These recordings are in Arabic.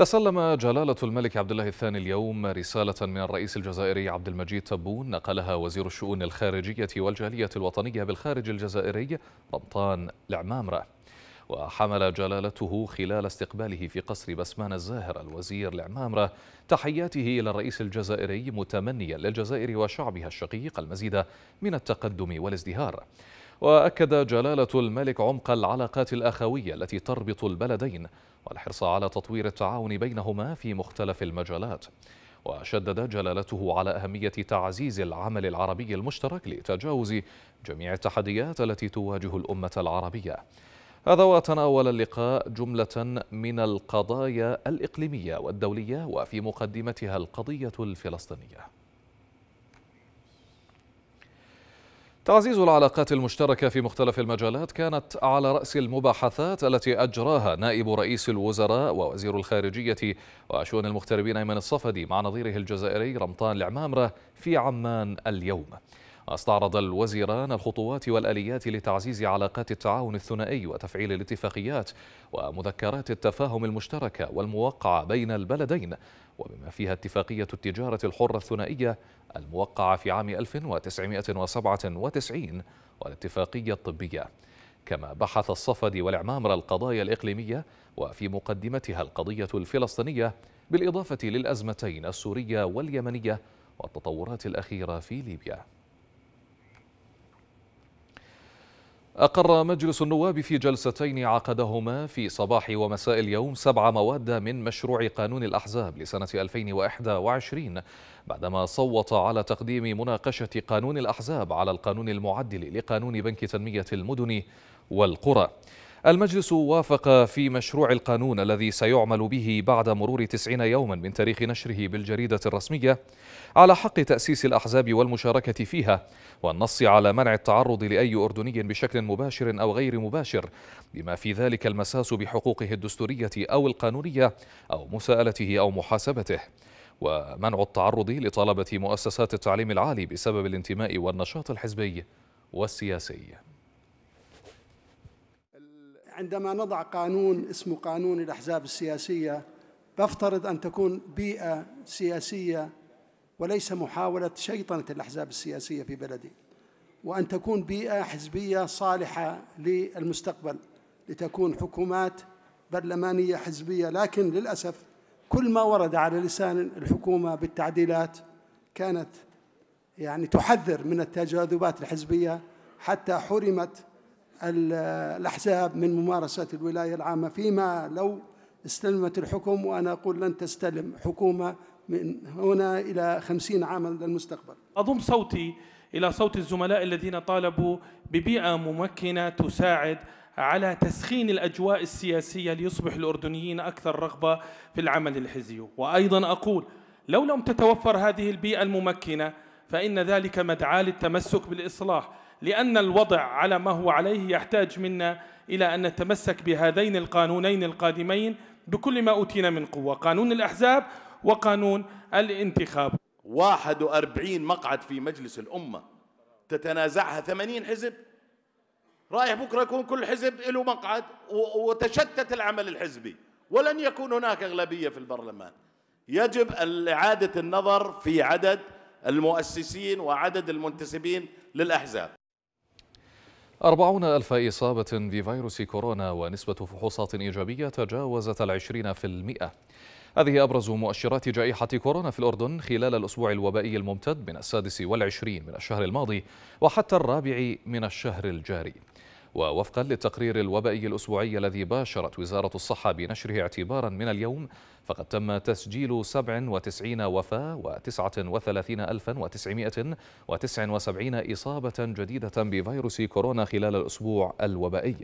تسلم جلالة الملك عبد الله الثاني اليوم رسالة من الرئيس الجزائري عبد المجيد تبون نقلها وزير الشؤون الخارجية والجالية الوطنية بالخارج الجزائري رمطان العمامرة وحمل جلالته خلال استقباله في قصر بسمان الزاهر الوزير العمامرة تحياته إلى الرئيس الجزائري متمنيا للجزائر وشعبها الشقيق المزيد من التقدم والازدهار وأكد جلالة الملك عمق العلاقات الأخوية التي تربط البلدين والحرص على تطوير التعاون بينهما في مختلف المجالات وشدد جلالته على أهمية تعزيز العمل العربي المشترك لتجاوز جميع التحديات التي تواجه الأمة العربية هذا وتناول اللقاء جملة من القضايا الإقليمية والدولية وفي مقدمتها القضية الفلسطينية تعزيز العلاقات المشتركة في مختلف المجالات كانت على رأس المباحثات التي أجراها نائب رئيس الوزراء ووزير الخارجية وشؤون المغتربين أيمن الصفدي مع نظيره الجزائري رمطان العمامرة في عمان اليوم استعرض الوزيران الخطوات والآليات لتعزيز علاقات التعاون الثنائي وتفعيل الاتفاقيات ومذكرات التفاهم المشتركة والموقعة بين البلدين وبما فيها اتفاقية التجارة الحرة الثنائية الموقعة في عام 1997 والاتفاقية الطبية كما بحث الصفد والعمامر القضايا الإقليمية وفي مقدمتها القضية الفلسطينية بالإضافة للأزمتين السورية واليمنية والتطورات الأخيرة في ليبيا أقر مجلس النواب في جلستين عقدهما في صباح ومساء اليوم سبع مواد من مشروع قانون الأحزاب لسنة 2021 بعدما صوت على تقديم مناقشة قانون الأحزاب على القانون المعدل لقانون بنك تنمية المدن والقرى المجلس وافق في مشروع القانون الذي سيعمل به بعد مرور تسعين يوما من تاريخ نشره بالجريدة الرسمية على حق تأسيس الأحزاب والمشاركة فيها والنص على منع التعرض لأي أردني بشكل مباشر أو غير مباشر بما في ذلك المساس بحقوقه الدستورية أو القانونية أو مساءلته أو محاسبته ومنع التعرض لطلبة مؤسسات التعليم العالي بسبب الانتماء والنشاط الحزبي والسياسي عندما نضع قانون اسمه قانون الأحزاب السياسية بفترض أن تكون بيئة سياسية وليس محاولة شيطنة الأحزاب السياسية في بلدي وأن تكون بيئة حزبية صالحة للمستقبل لتكون حكومات برلمانية حزبية لكن للأسف كل ما ورد على لسان الحكومة بالتعديلات كانت يعني تحذر من التجاذبات الحزبية حتى حرمت الأحزاب من ممارسة الولاية العامة فيما لو استلمت الحكم وأنا أقول لن تستلم حكومة من هنا إلى خمسين عاما للمستقبل أضم صوتي إلى صوت الزملاء الذين طالبوا ببيئة ممكنة تساعد على تسخين الأجواء السياسية ليصبح الأردنيين أكثر رغبة في العمل الحزبي وأيضا أقول لو لم تتوفر هذه البيئة الممكنة فإن ذلك مدعاة للتمسك بالإصلاح لأن الوضع على ما هو عليه يحتاج منا إلى أن نتمسك بهذين القانونين القادمين بكل ما أوتينا من قوة قانون الأحزاب وقانون الانتخاب 41 مقعد في مجلس الأمة تتنازعها 80 حزب رايح بكرة يكون كل حزب له مقعد وتشتت العمل الحزبي ولن يكون هناك أغلبية في البرلمان يجب إعادة النظر في عدد المؤسسين وعدد المنتسبين للأحزاب أربعون ألف إصابة بفيروس كورونا ونسبة فحوصات إيجابية تجاوزت العشرين في المئة هذه أبرز مؤشرات جائحة كورونا في الأردن خلال الأسبوع الوبائي الممتد من السادس والعشرين من الشهر الماضي وحتى الرابع من الشهر الجاري ووفقا للتقرير الوبائي الأسبوعي الذي باشرت وزارة الصحة بنشره اعتبارا من اليوم فقد تم تسجيل 97 وفاة و39979 إصابة جديدة بفيروس كورونا خلال الأسبوع الوبائي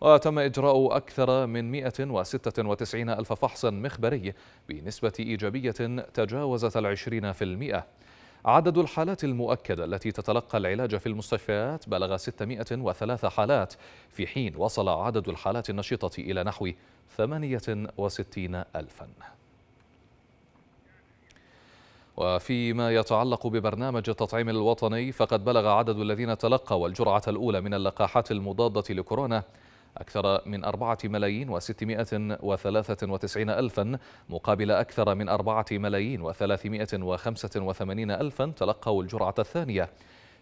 وتم إجراء أكثر من 196 ألف فحص مخبري بنسبة إيجابية تجاوزت العشرين في المئة عدد الحالات المؤكدة التي تتلقى العلاج في المستشفيات بلغ 603 حالات في حين وصل عدد الحالات النشطة إلى نحو 68 ألفاً وفيما يتعلق ببرنامج التطعيم الوطني فقد بلغ عدد الذين تلقوا الجرعة الأولى من اللقاحات المضادة لكورونا أكثر من أربعة ملايين وستمائة وثلاثة وتسعين ألفا مقابل أكثر من أربعة ملايين وثلاثمائة وخمسة وثمانين ألفا تلقوا الجرعة الثانية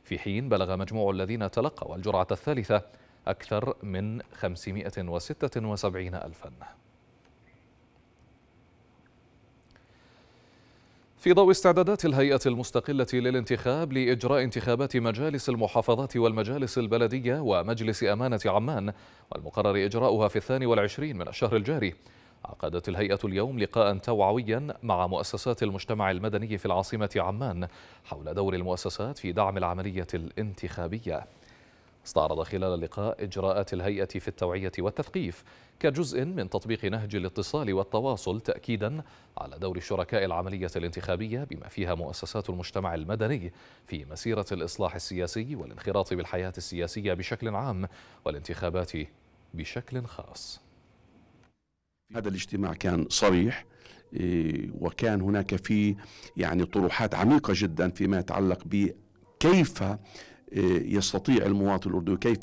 في حين بلغ مجموع الذين تلقوا الجرعة الثالثة أكثر من خمسمائة وستة وسبعين ألفاً في ضوء استعدادات الهيئة المستقلة للانتخاب لإجراء انتخابات مجالس المحافظات والمجالس البلدية ومجلس أمانة عمان والمقرر إجراؤها في الثاني والعشرين من الشهر الجاري عقدت الهيئة اليوم لقاء توعويا مع مؤسسات المجتمع المدني في العاصمة عمان حول دور المؤسسات في دعم العملية الانتخابية استعرض خلال اللقاء إجراءات الهيئة في التوعية والتثقيف كجزء من تطبيق نهج الاتصال والتواصل تأكيدا على دور شركاء العملية الانتخابية بما فيها مؤسسات المجتمع المدني في مسيرة الإصلاح السياسي والانخراط بالحياة السياسية بشكل عام والانتخابات بشكل خاص هذا الاجتماع كان صريح إيه، وكان هناك فيه يعني طروحات عميقة جدا فيما يتعلق بكيف إيه، يستطيع المواطن الاردني كيف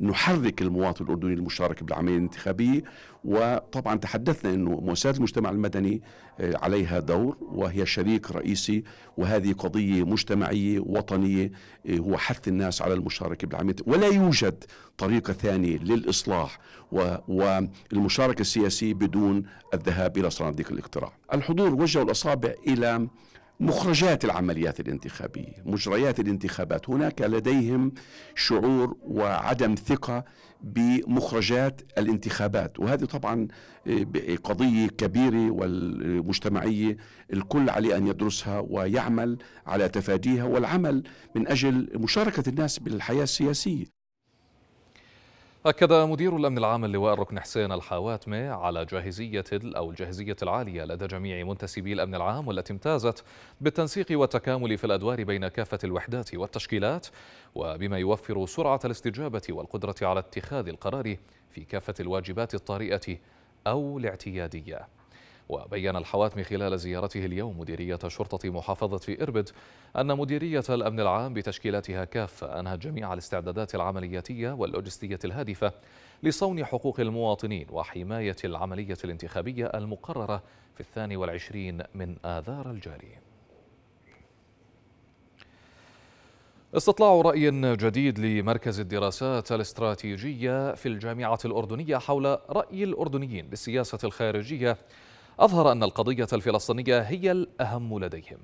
نحرك المواطن الاردني المشارك بالعمليه الانتخابيه وطبعا تحدثنا انه مؤسسات المجتمع المدني إيه، عليها دور وهي شريك رئيسي وهذه قضيه مجتمعيه وطنيه إيه، هو حث الناس على المشاركه بالعمليه ولا يوجد طريقه ثانيه للاصلاح والمشاركه السياسيه بدون الذهاب الى صناديق الاقتراع. الحضور وجهوا الاصابع الى مخرجات العمليات الانتخابيه، مجريات الانتخابات، هناك لديهم شعور وعدم ثقه بمخرجات الانتخابات، وهذه طبعا آه، قضيه كبيره والمجتمعيه الكل عليه ان يدرسها ويعمل على تفاديها والعمل من اجل مشاركه الناس بالحياه السياسيه. أكد مدير الأمن العام اللواء الركن حسين الحواتمي على جاهزية أو الجاهزية العالية لدى جميع منتسبي الأمن العام والتي امتازت بالتنسيق والتكامل في الأدوار بين كافة الوحدات والتشكيلات وبما يوفر سرعة الاستجابة والقدرة على اتخاذ القرار في كافة الواجبات الطارئة أو الاعتيادية وبين الحواتمي خلال زيارته اليوم مديرية شرطة محافظة إربد أن مديرية الأمن العام بتشكيلاتها كافة أنهت جميع الاستعدادات العملياتية واللوجستية الهادفة لصون حقوق المواطنين وحماية العملية الانتخابية المقررة في الثاني والعشرين من آذار الجاري استطلاع رأي جديد لمركز الدراسات الاستراتيجية في الجامعة الأردنية حول رأي الأردنيين بالسياسة الخارجية أظهر أن القضية الفلسطينية هي الأهم لديهم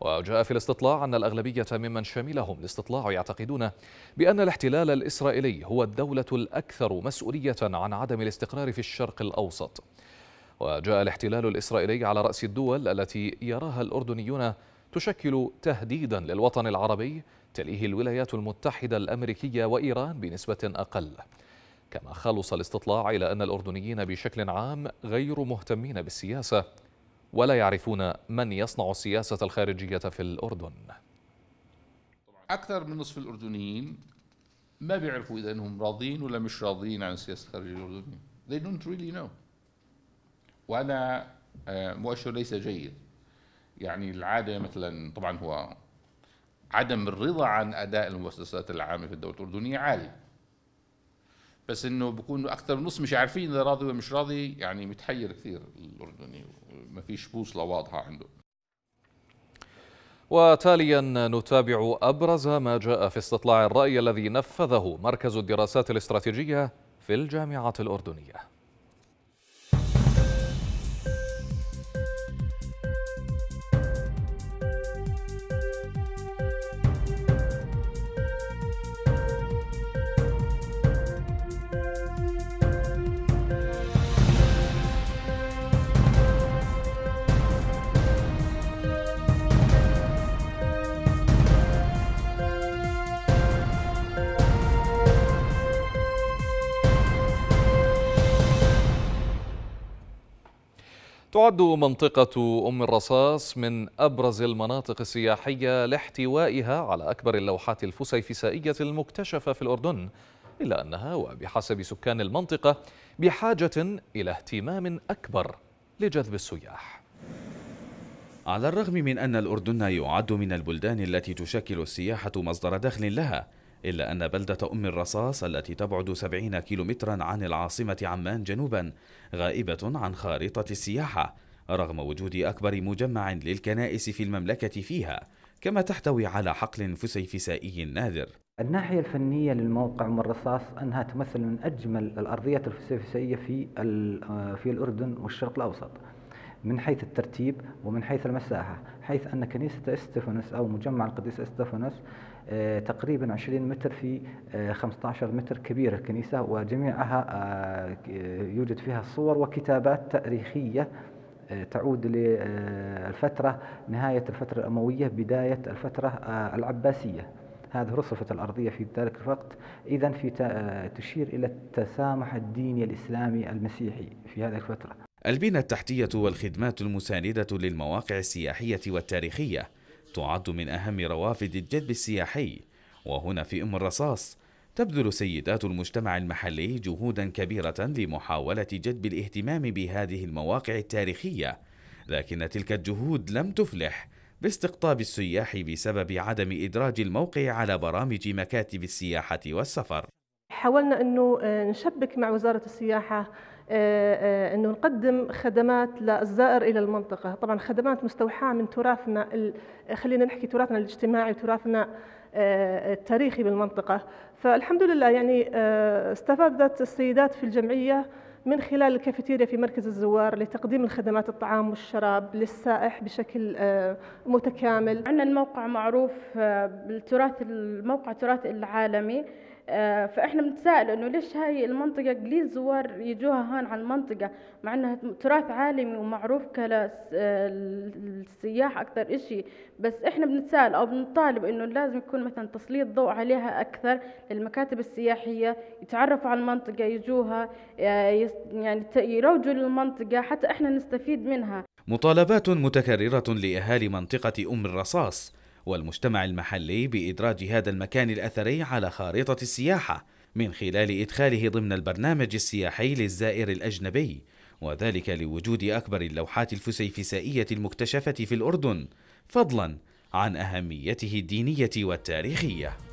وجاء في الاستطلاع أن الأغلبية ممن شملهم الاستطلاع يعتقدون بأن الاحتلال الإسرائيلي هو الدولة الأكثر مسؤولية عن عدم الاستقرار في الشرق الأوسط وجاء الاحتلال الإسرائيلي على رأس الدول التي يراها الأردنيون تشكل تهديدا للوطن العربي تليه الولايات المتحدة الأمريكية وإيران بنسبة أقل كما خلص الاستطلاع إلى أن الأردنيين بشكل عام غير مهتمين بالسياسة ولا يعرفون من يصنع السياسة الخارجية في الأردن أكثر من نصف الأردنيين ما بيعرفوا إذا أنهم راضين ولا مش راضيين عن السياسة الخارجية الأردنية They don't really know وأنا آه، مؤشر ليس جيد يعني العادة مثلا طبعا هو عدم الرضا عن أداء المؤسسات العامة في الدولة الأردنية عالي بس انه بكونوا اكثر من نص مش عارفين اذا راضي ولا مش راضي يعني متحير كثير الاردني ما فيش بوصله واضحه عنده وتاليا نتابع ابرز ما جاء في استطلاع الراي الذي نفذه مركز الدراسات الاستراتيجيه في الجامعه الاردنيه تعد منطقة أم الرصاص من أبرز المناطق السياحية لاحتوائها على أكبر اللوحات الفسيفسائية المكتشفة في الأردن إلا أنها وبحسب سكان المنطقة بحاجة إلى اهتمام أكبر لجذب السياح على الرغم من أن الأردن يعد من البلدان التي تشكل السياحة مصدر دخل لها إلا أن بلدة أم الرصاص التي تبعد 70 كيلومترا عن العاصمة عمان جنوبا غائبة عن خارطة السياحة رغم وجود أكبر مجمع للكنائس في المملكة فيها كما تحتوي على حقل فسيفسائي نادر الناحية الفنية للموقع أم الرصاص أنها تمثل من أجمل الأرضيات الفسيفسائية في آه، في الأردن والشرق الأوسط من حيث الترتيب ومن حيث المساحة حيث أن كنيسة استفانوس أو مجمع القديس استفانوس آه، تقريبا 20 متر في 15 آه، متر كبيرة كنيسة وجميعها آه، يوجد فيها صور وكتابات تاريخية تعود للفترة نهاية الفترة الأموية بداية الفترة العباسية هذه رصفت الأرضية في ذلك الوقت إذا في تشير إلى التسامح الديني الإسلامي المسيحي في هذه الفترة البنى التحتية والخدمات المساندة للمواقع السياحية والتاريخية تعد من أهم روافد الجذب السياحي وهنا في أم الرصاص تبذل سيدات المجتمع المحلي جهودا كبيرة لمحاولة جذب الاهتمام بهذه المواقع التاريخية لكن تلك الجهود لم تفلح باستقطاب السياح بسبب عدم إدراج الموقع على برامج مكاتب السياحة والسفر حاولنا أنه آه، نشبك مع وزارة السياحة آه، آه، انه نقدم خدمات للزائر الى المنطقه طبعا خدمات مستوحاه من تراثنا خلينا نحكي تراثنا الاجتماعي وتراثنا آه، التاريخي بالمنطقه فالحمد لله يعني استفادت السيدات في الجمعيه من خلال الكافيتيريا في مركز الزوار لتقديم الخدمات الطعام والشراب للسائح بشكل متكامل عندنا الموقع معروف بالتراث الموقع التراث العالمي آه، فاحنا بنتساءل انه ليش هاي المنطقه قليل زوار يجوها هان على المنطقه مع انها تراث عالمي ومعروف كالسياح آه، اكثر إشي بس احنا بنتساءل او بنطالب انه لازم يكون مثلا تسليط ضوء عليها اكثر للمكاتب السياحيه يتعرفوا على المنطقه يجوها آه، يعني يروجوا للمنطقه حتى احنا نستفيد منها مطالبات متكرره لاهالي منطقه ام الرصاص والمجتمع المحلي بإدراج هذا المكان الأثري على خارطة السياحة من خلال إدخاله ضمن البرنامج السياحي للزائر الأجنبي وذلك لوجود أكبر اللوحات الفسيفسائية المكتشفة في الأردن فضلا عن أهميته الدينية والتاريخية